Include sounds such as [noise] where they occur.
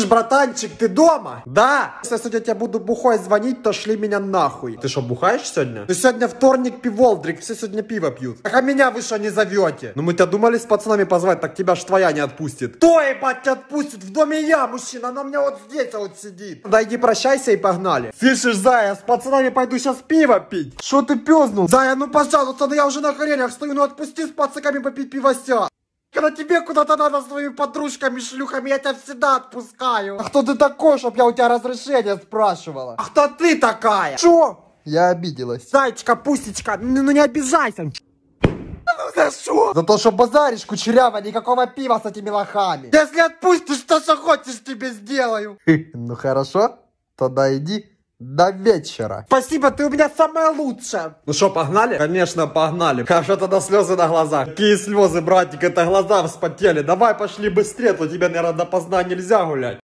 слышишь, братанчик, ты дома? Да. Если я сегодня тебе буду бухой звонить, то шли меня нахуй. Ты что, бухаешь сегодня? Ты сегодня вторник пиволдрик, все сегодня пиво пьют. Так а меня вы что не зовете? Ну мы тебя думали с пацанами позвать, так тебя ж твоя не отпустит. То ебать тебя отпустит, в доме я, мужчина, она у меня вот здесь вот сидит. Да иди прощайся и погнали. Слышишь, Зая, с пацанами пойду сейчас пиво пить. Что ты пёзнул? Зая, ну пожалуйста, да ну я уже на коленях стою, ну отпусти с пацанами попить пивося. Когда тебе куда-то надо с твоими подружками, шлюхами, я тебя всегда отпускаю. А кто ты такой, чтоб я у тебя разрешение спрашивала? А кто ты такая? Чё? Я обиделась. Зайчка, пустечка, ну, ну не обижайся. Ну за что? За то, что базаришь, кучерява, никакого пива с этими лохами. Если отпустишь, то что хочешь тебе сделаю. [laughs] Ну хорошо, тогда иди до вечера. Спасибо, ты у меня самая лучшая. Ну что, погнали? Конечно, погнали. Хорошо тогда слезы на глазах. Какие слезы, братик, это глаза вспотели. Давай пошли быстрее, то тебе, наверное, допоздна нельзя гулять.